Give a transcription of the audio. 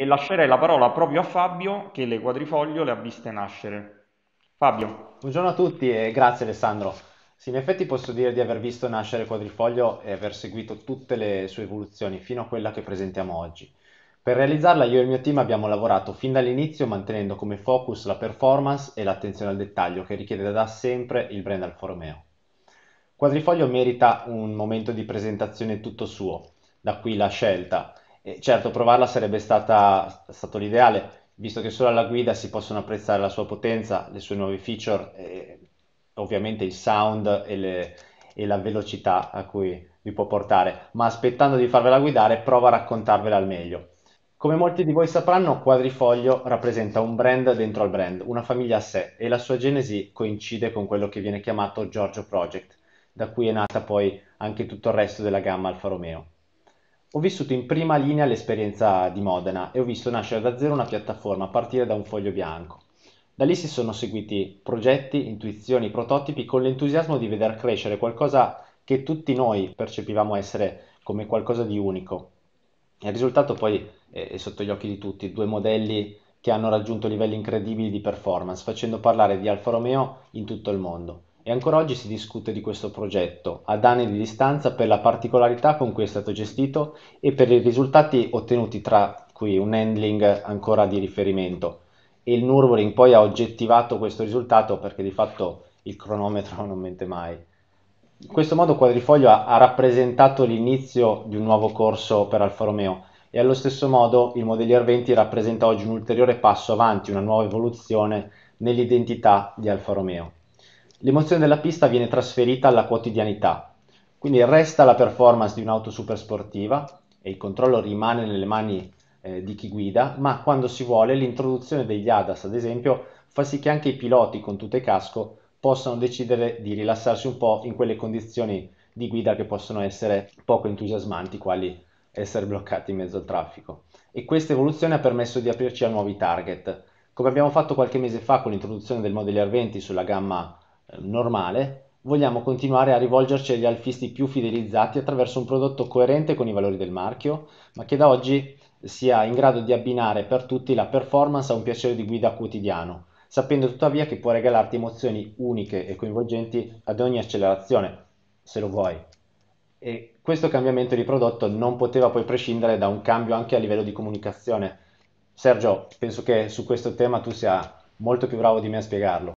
e lascerei la parola proprio a Fabio che le quadrifoglio le ha viste nascere. Fabio. Buongiorno a tutti e grazie Alessandro. Sì, in effetti posso dire di aver visto nascere Quadrifoglio e aver seguito tutte le sue evoluzioni fino a quella che presentiamo oggi. Per realizzarla io e il mio team abbiamo lavorato fin dall'inizio mantenendo come focus la performance e l'attenzione al dettaglio che richiede da sempre il brand Alfa Romeo. Quadrifoglio merita un momento di presentazione tutto suo, da qui la scelta e certo, provarla sarebbe stata, stato l'ideale, visto che solo alla guida si possono apprezzare la sua potenza, le sue nuove feature, e ovviamente il sound e, le, e la velocità a cui vi può portare. Ma aspettando di farvela guidare, prova a raccontarvela al meglio. Come molti di voi sapranno, Quadrifoglio rappresenta un brand dentro al brand, una famiglia a sé, e la sua genesi coincide con quello che viene chiamato Giorgio Project, da cui è nata poi anche tutto il resto della gamma Alfa Romeo. Ho vissuto in prima linea l'esperienza di Modena e ho visto nascere da zero una piattaforma a partire da un foglio bianco. Da lì si sono seguiti progetti, intuizioni, prototipi con l'entusiasmo di veder crescere qualcosa che tutti noi percepivamo essere come qualcosa di unico. Il risultato poi è sotto gli occhi di tutti, due modelli che hanno raggiunto livelli incredibili di performance, facendo parlare di Alfa Romeo in tutto il mondo. E ancora oggi si discute di questo progetto, ad anni di distanza per la particolarità con cui è stato gestito e per i risultati ottenuti tra cui un handling ancora di riferimento. E il Nürburgring poi ha oggettivato questo risultato perché di fatto il cronometro non mente mai. In questo modo Quadrifoglio ha, ha rappresentato l'inizio di un nuovo corso per Alfa Romeo e allo stesso modo il Modellier 20 rappresenta oggi un ulteriore passo avanti, una nuova evoluzione nell'identità di Alfa Romeo l'emozione della pista viene trasferita alla quotidianità, quindi resta la performance di un'auto super sportiva e il controllo rimane nelle mani eh, di chi guida, ma quando si vuole l'introduzione degli ADAS, ad esempio, fa sì che anche i piloti con tutte e casco possano decidere di rilassarsi un po' in quelle condizioni di guida che possono essere poco entusiasmanti, quali essere bloccati in mezzo al traffico. E questa evoluzione ha permesso di aprirci a nuovi target, come abbiamo fatto qualche mese fa con l'introduzione del Model R20 sulla gamma Ehm, normale, vogliamo continuare a rivolgerci agli alfisti più fidelizzati attraverso un prodotto coerente con i valori del marchio, ma che da oggi sia in grado di abbinare per tutti la performance a un piacere di guida quotidiano, sapendo tuttavia che può regalarti emozioni uniche e coinvolgenti ad ogni accelerazione, se lo vuoi. E questo cambiamento di prodotto non poteva poi prescindere da un cambio anche a livello di comunicazione. Sergio, penso che su questo tema tu sia molto più bravo di me a spiegarlo.